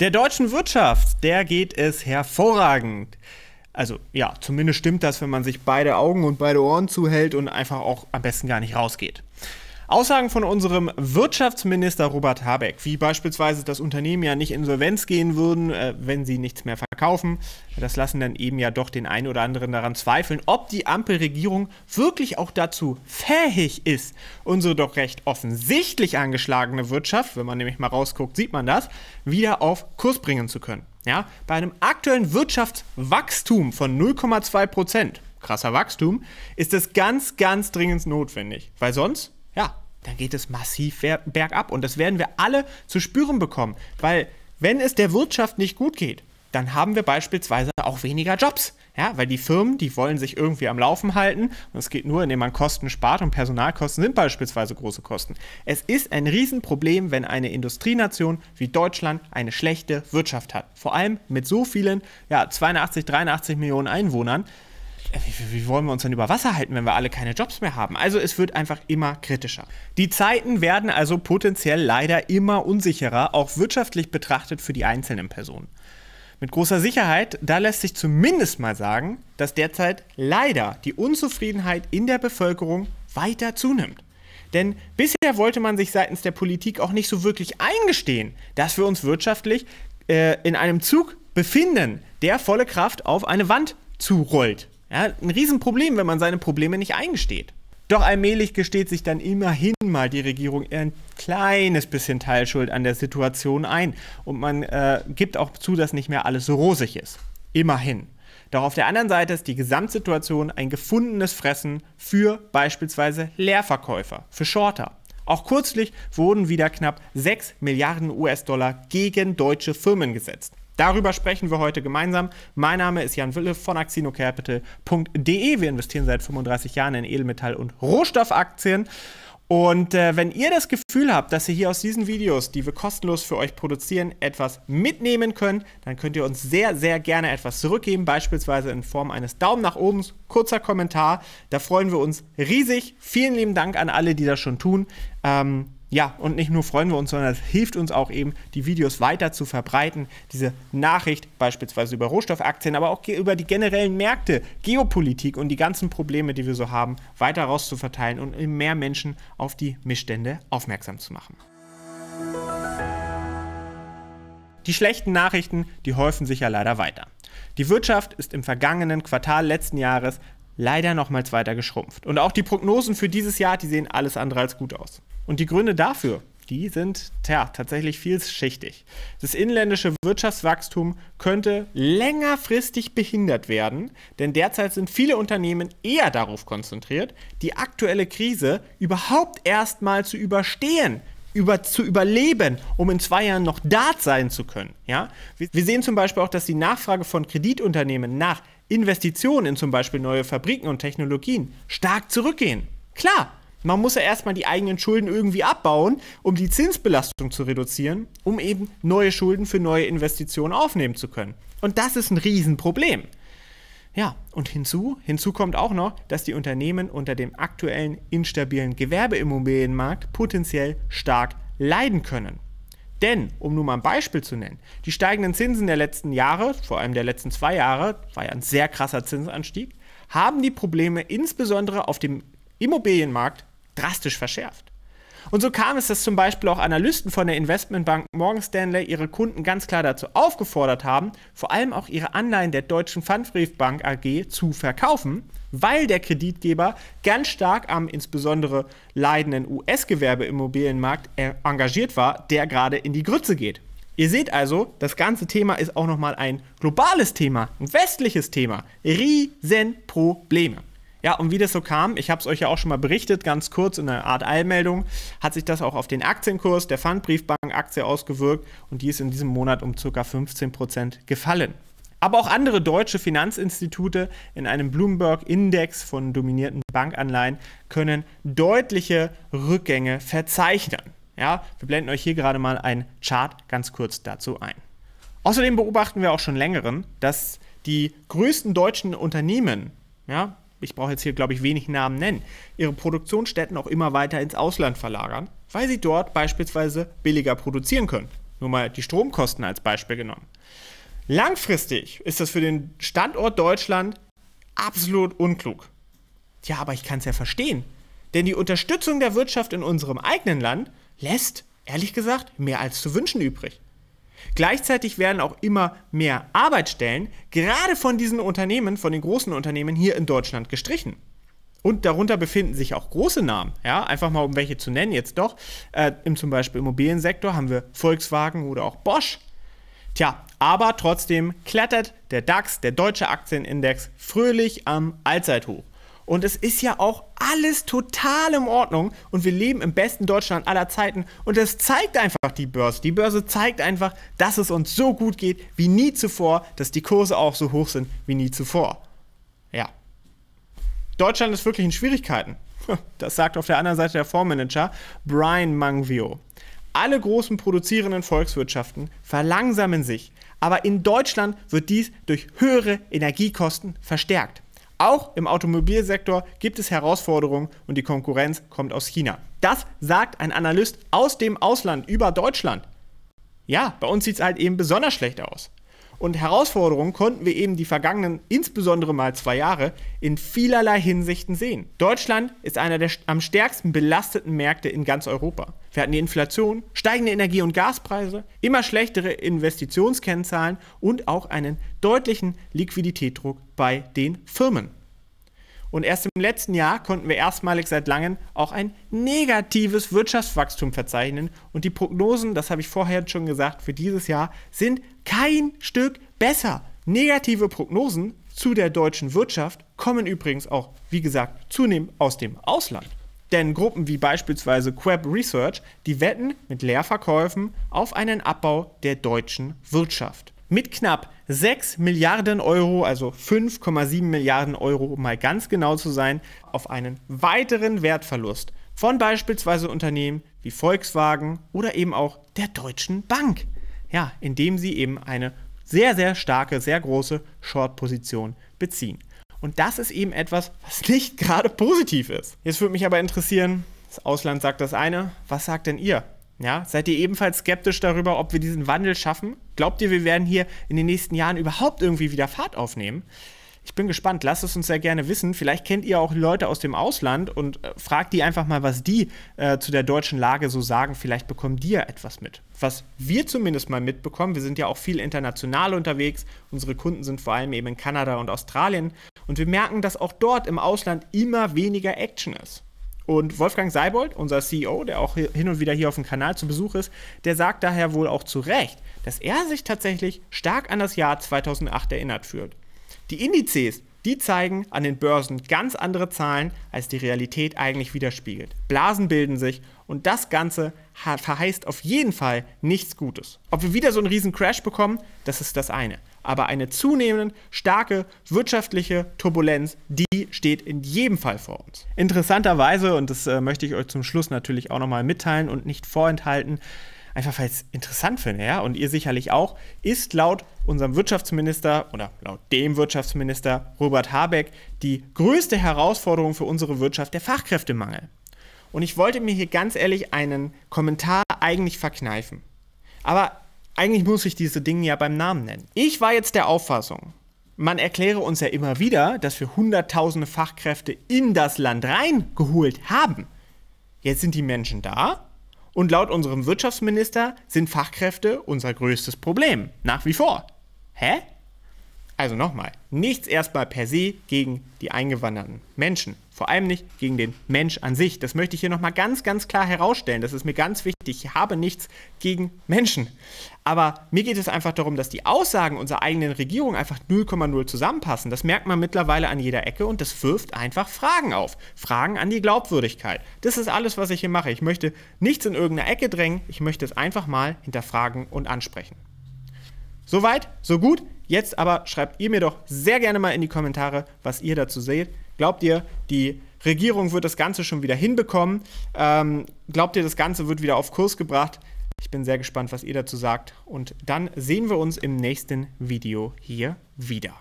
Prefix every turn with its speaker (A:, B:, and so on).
A: Der deutschen Wirtschaft, der geht es hervorragend. Also ja, zumindest stimmt das, wenn man sich beide Augen und beide Ohren zuhält und einfach auch am besten gar nicht rausgeht. Aussagen von unserem Wirtschaftsminister Robert Habeck, wie beispielsweise, dass Unternehmen ja nicht insolvenz gehen würden, äh, wenn sie nichts mehr verkaufen, das lassen dann eben ja doch den einen oder anderen daran zweifeln, ob die Ampelregierung wirklich auch dazu fähig ist, unsere doch recht offensichtlich angeschlagene Wirtschaft, wenn man nämlich mal rausguckt, sieht man das, wieder auf Kurs bringen zu können. Ja, bei einem aktuellen Wirtschaftswachstum von 0,2 Prozent, krasser Wachstum, ist das ganz, ganz dringend notwendig, weil sonst ja, dann geht es massiv bergab. Und das werden wir alle zu spüren bekommen, weil wenn es der Wirtschaft nicht gut geht, dann haben wir beispielsweise auch weniger Jobs. Ja, weil die Firmen, die wollen sich irgendwie am Laufen halten und es geht nur, indem man Kosten spart und Personalkosten sind beispielsweise große Kosten. Es ist ein Riesenproblem, wenn eine Industrienation wie Deutschland eine schlechte Wirtschaft hat. Vor allem mit so vielen, ja, 82, 83 Millionen Einwohnern äh, wie, wie wollen wir uns denn über Wasser halten, wenn wir alle keine Jobs mehr haben? Also es wird einfach immer kritischer. Die Zeiten werden also potenziell leider immer unsicherer, auch wirtschaftlich betrachtet für die einzelnen Personen. Mit großer Sicherheit, da lässt sich zumindest mal sagen, dass derzeit leider die Unzufriedenheit in der Bevölkerung weiter zunimmt. Denn bisher wollte man sich seitens der Politik auch nicht so wirklich eingestehen, dass wir uns wirtschaftlich äh, in einem Zug befinden, der volle Kraft auf eine Wand zurollt. Ja, ein Riesenproblem, wenn man seine Probleme nicht eingesteht. Doch allmählich gesteht sich dann immerhin mal die Regierung ein kleines bisschen Teilschuld an der Situation ein. Und man äh, gibt auch zu, dass nicht mehr alles so rosig ist. Immerhin. Doch auf der anderen Seite ist die Gesamtsituation ein gefundenes Fressen für beispielsweise Leerverkäufer, für Shorter. Auch kürzlich wurden wieder knapp 6 Milliarden US-Dollar gegen deutsche Firmen gesetzt. Darüber sprechen wir heute gemeinsam. Mein Name ist Jan Wille von axinocapital.de. Wir investieren seit 35 Jahren in Edelmetall- und Rohstoffaktien. Und äh, wenn ihr das Gefühl habt, dass ihr hier aus diesen Videos, die wir kostenlos für euch produzieren, etwas mitnehmen könnt, dann könnt ihr uns sehr, sehr gerne etwas zurückgeben, beispielsweise in Form eines Daumen nach oben, kurzer Kommentar. Da freuen wir uns riesig. Vielen lieben Dank an alle, die das schon tun. Ähm, ja, und nicht nur freuen wir uns, sondern es hilft uns auch eben, die Videos weiter zu verbreiten. Diese Nachricht beispielsweise über Rohstoffaktien, aber auch über die generellen Märkte, Geopolitik und die ganzen Probleme, die wir so haben, weiter rauszuverteilen und mehr Menschen auf die Missstände aufmerksam zu machen. Die schlechten Nachrichten, die häufen sich ja leider weiter. Die Wirtschaft ist im vergangenen Quartal letzten Jahres leider nochmals weiter geschrumpft. Und auch die Prognosen für dieses Jahr, die sehen alles andere als gut aus. Und die Gründe dafür, die sind tja, tatsächlich vielschichtig. Das inländische Wirtschaftswachstum könnte längerfristig behindert werden, denn derzeit sind viele Unternehmen eher darauf konzentriert, die aktuelle Krise überhaupt erstmal zu überstehen. Über, zu überleben, um in zwei Jahren noch da sein zu können. Ja? Wir sehen zum Beispiel auch, dass die Nachfrage von Kreditunternehmen nach Investitionen in zum Beispiel neue Fabriken und Technologien stark zurückgehen. Klar, man muss ja erstmal die eigenen Schulden irgendwie abbauen, um die Zinsbelastung zu reduzieren, um eben neue Schulden für neue Investitionen aufnehmen zu können. Und das ist ein Riesenproblem. Ja, und hinzu, hinzu kommt auch noch, dass die Unternehmen unter dem aktuellen instabilen Gewerbeimmobilienmarkt potenziell stark leiden können. Denn, um nur mal ein Beispiel zu nennen, die steigenden Zinsen der letzten Jahre, vor allem der letzten zwei Jahre, war ja ein sehr krasser Zinsanstieg, haben die Probleme insbesondere auf dem Immobilienmarkt drastisch verschärft. Und so kam es, dass zum Beispiel auch Analysten von der Investmentbank Morgan Stanley ihre Kunden ganz klar dazu aufgefordert haben, vor allem auch ihre Anleihen der deutschen Pfandbriefbank AG zu verkaufen, weil der Kreditgeber ganz stark am insbesondere leidenden US-Gewerbeimmobilienmarkt äh, engagiert war, der gerade in die Grütze geht. Ihr seht also, das ganze Thema ist auch nochmal ein globales Thema, ein westliches Thema. Riesenprobleme. Ja, und wie das so kam, ich habe es euch ja auch schon mal berichtet, ganz kurz in einer Art Eilmeldung, hat sich das auch auf den Aktienkurs der Pfandbriefbank-Aktie ausgewirkt und die ist in diesem Monat um ca. 15% gefallen. Aber auch andere deutsche Finanzinstitute in einem Bloomberg-Index von dominierten Bankanleihen können deutliche Rückgänge verzeichnen. Ja, wir blenden euch hier gerade mal einen Chart ganz kurz dazu ein. Außerdem beobachten wir auch schon längeren, dass die größten deutschen Unternehmen, ja, ich brauche jetzt hier, glaube ich, wenig Namen nennen, ihre Produktionsstätten auch immer weiter ins Ausland verlagern, weil sie dort beispielsweise billiger produzieren können. Nur mal die Stromkosten als Beispiel genommen. Langfristig ist das für den Standort Deutschland absolut unklug. Ja, aber ich kann es ja verstehen. Denn die Unterstützung der Wirtschaft in unserem eigenen Land lässt, ehrlich gesagt, mehr als zu wünschen übrig. Gleichzeitig werden auch immer mehr Arbeitsstellen, gerade von diesen Unternehmen, von den großen Unternehmen hier in Deutschland gestrichen. Und darunter befinden sich auch große Namen, ja, einfach mal um welche zu nennen jetzt doch. Äh, Im zum Beispiel Immobiliensektor haben wir Volkswagen oder auch Bosch. Tja, aber trotzdem klettert der DAX, der deutsche Aktienindex, fröhlich am Allzeithoch. Und es ist ja auch alles total in Ordnung. Und wir leben im besten Deutschland aller Zeiten. Und das zeigt einfach die Börse. Die Börse zeigt einfach, dass es uns so gut geht wie nie zuvor, dass die Kurse auch so hoch sind wie nie zuvor. Ja. Deutschland ist wirklich in Schwierigkeiten. Das sagt auf der anderen Seite der Fondsmanager Brian Mangvio. Alle großen produzierenden Volkswirtschaften verlangsamen sich, aber in Deutschland wird dies durch höhere Energiekosten verstärkt. Auch im Automobilsektor gibt es Herausforderungen und die Konkurrenz kommt aus China. Das sagt ein Analyst aus dem Ausland über Deutschland. Ja, bei uns sieht es halt eben besonders schlecht aus und Herausforderungen konnten wir eben die vergangenen, insbesondere mal zwei Jahre, in vielerlei Hinsichten sehen. Deutschland ist einer der am stärksten belasteten Märkte in ganz Europa. Wir hatten die Inflation, steigende Energie- und Gaspreise, immer schlechtere Investitionskennzahlen und auch einen deutlichen Liquiditätsdruck bei den Firmen. Und erst im letzten Jahr konnten wir erstmalig seit langem auch ein negatives Wirtschaftswachstum verzeichnen. Und die Prognosen, das habe ich vorher schon gesagt, für dieses Jahr sind kein Stück besser. Negative Prognosen zu der deutschen Wirtschaft kommen übrigens auch, wie gesagt, zunehmend aus dem Ausland. Denn Gruppen wie beispielsweise Queb Research, die wetten mit Leerverkäufen auf einen Abbau der deutschen Wirtschaft. Mit knapp 6 Milliarden Euro, also 5,7 Milliarden Euro, um mal ganz genau zu sein, auf einen weiteren Wertverlust von beispielsweise Unternehmen wie Volkswagen oder eben auch der Deutschen Bank. Ja, indem sie eben eine sehr, sehr starke, sehr große Short-Position beziehen. Und das ist eben etwas, was nicht gerade positiv ist. Jetzt würde mich aber interessieren, das Ausland sagt das eine, was sagt denn ihr? Ja, seid ihr ebenfalls skeptisch darüber, ob wir diesen Wandel schaffen? Glaubt ihr, wir werden hier in den nächsten Jahren überhaupt irgendwie wieder Fahrt aufnehmen? Ich bin gespannt, lasst es uns sehr gerne wissen. Vielleicht kennt ihr auch Leute aus dem Ausland und äh, fragt die einfach mal, was die äh, zu der deutschen Lage so sagen. Vielleicht bekommen die ja etwas mit was wir zumindest mal mitbekommen, wir sind ja auch viel international unterwegs, unsere Kunden sind vor allem eben in Kanada und Australien und wir merken, dass auch dort im Ausland immer weniger Action ist. Und Wolfgang Seibold, unser CEO, der auch hin und wieder hier auf dem Kanal zu Besuch ist, der sagt daher wohl auch zu Recht, dass er sich tatsächlich stark an das Jahr 2008 erinnert fühlt. Die Indizes die zeigen an den Börsen ganz andere Zahlen, als die Realität eigentlich widerspiegelt. Blasen bilden sich und das Ganze verheißt auf jeden Fall nichts Gutes. Ob wir wieder so einen riesen Crash bekommen, das ist das eine. Aber eine zunehmend starke wirtschaftliche Turbulenz, die steht in jedem Fall vor uns. Interessanterweise, und das äh, möchte ich euch zum Schluss natürlich auch nochmal mitteilen und nicht vorenthalten, einfach weil ich es interessant finde, ja, und ihr sicherlich auch, ist laut unserem Wirtschaftsminister oder laut dem Wirtschaftsminister Robert Habeck die größte Herausforderung für unsere Wirtschaft der Fachkräftemangel. Und ich wollte mir hier ganz ehrlich einen Kommentar eigentlich verkneifen. Aber eigentlich muss ich diese Dinge ja beim Namen nennen. Ich war jetzt der Auffassung, man erkläre uns ja immer wieder, dass wir Hunderttausende Fachkräfte in das Land reingeholt haben. Jetzt sind die Menschen da und laut unserem Wirtschaftsminister sind Fachkräfte unser größtes Problem. Nach wie vor. Hä? Also nochmal, nichts erstmal per se gegen die eingewanderten Menschen. Vor allem nicht gegen den Mensch an sich. Das möchte ich hier nochmal ganz, ganz klar herausstellen. Das ist mir ganz wichtig. Ich habe nichts gegen Menschen. Aber mir geht es einfach darum, dass die Aussagen unserer eigenen Regierung einfach 0,0 zusammenpassen. Das merkt man mittlerweile an jeder Ecke und das wirft einfach Fragen auf. Fragen an die Glaubwürdigkeit. Das ist alles, was ich hier mache. Ich möchte nichts in irgendeiner Ecke drängen. Ich möchte es einfach mal hinterfragen und ansprechen. Soweit, so gut. Jetzt aber schreibt ihr mir doch sehr gerne mal in die Kommentare, was ihr dazu seht. Glaubt ihr, die Regierung wird das Ganze schon wieder hinbekommen? Ähm, glaubt ihr, das Ganze wird wieder auf Kurs gebracht? Ich bin sehr gespannt, was ihr dazu sagt. Und dann sehen wir uns im nächsten Video hier wieder.